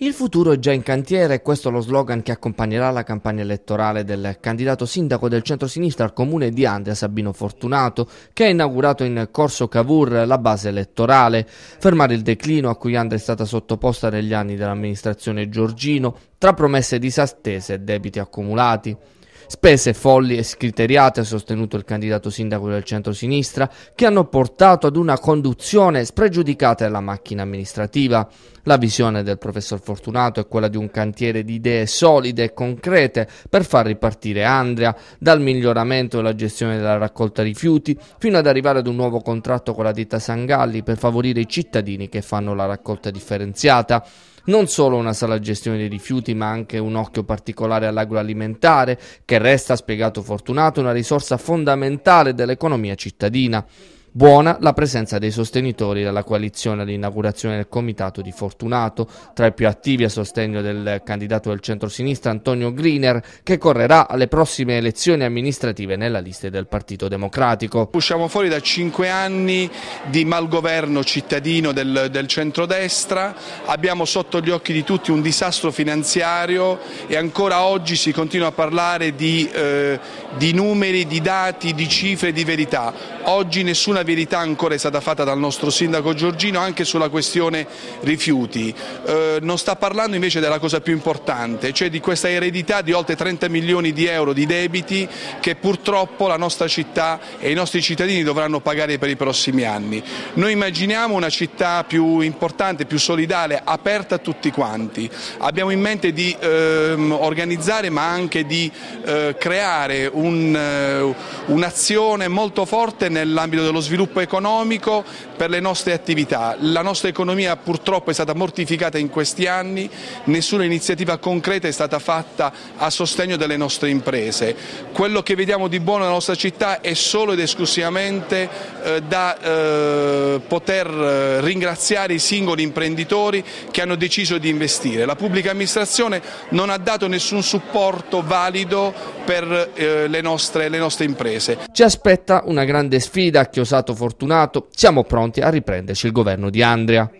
Il futuro è già in cantiere, questo è lo slogan che accompagnerà la campagna elettorale del candidato sindaco del centro centrosinistra al comune di Andria, Sabino Fortunato, che ha inaugurato in Corso Cavour la base elettorale. Fermare il declino a cui Andria è stata sottoposta negli anni dell'amministrazione Giorgino, tra promesse disattese e debiti accumulati. Spese folli e scriteriate ha sostenuto il candidato sindaco del centro-sinistra, che hanno portato ad una conduzione spregiudicata della macchina amministrativa. La visione del professor Fortunato è quella di un cantiere di idee solide e concrete per far ripartire Andrea, dal miglioramento della gestione della raccolta rifiuti fino ad arrivare ad un nuovo contratto con la ditta Sangalli per favorire i cittadini che fanno la raccolta differenziata non solo una sala gestione dei rifiuti, ma anche un occhio particolare all'agroalimentare, che resta, spiegato Fortunato, una risorsa fondamentale dell'economia cittadina. Buona la presenza dei sostenitori della coalizione all'inaugurazione del comitato di Fortunato, tra i più attivi a sostegno del candidato del centrosinistra Antonio Griner, che correrà alle prossime elezioni amministrative nella lista del Partito Democratico. Usciamo fuori da cinque anni di malgoverno cittadino del, del centrodestra, abbiamo sotto gli occhi di tutti un disastro finanziario e ancora oggi si continua a parlare di, eh, di numeri, di dati, di cifre, di verità. Oggi nessuna verità ancora è stata fatta dal nostro sindaco Giorgino anche sulla questione rifiuti. Eh, non sta parlando invece della cosa più importante, cioè di questa eredità di oltre 30 milioni di euro di debiti che purtroppo la nostra città e i nostri cittadini dovranno pagare per i prossimi anni. Noi immaginiamo una città più importante, più solidale, aperta a tutti quanti. Abbiamo in mente di ehm, organizzare ma anche di eh, creare eh, un'azione molto forte nell'ambito dello sviluppo sviluppo economico per le nostre attività. La nostra economia purtroppo è stata mortificata in questi anni, nessuna iniziativa concreta è stata fatta a sostegno delle nostre imprese. Quello che vediamo di buono nella nostra città è solo ed esclusivamente eh, da eh, poter eh, ringraziare i singoli imprenditori che hanno deciso di investire. La pubblica amministrazione non ha dato nessun supporto valido per eh, le, nostre, le nostre imprese. Ci aspetta una grande sfida a Chiosato Fortunato, siamo pronti a riprenderci il governo di Andria.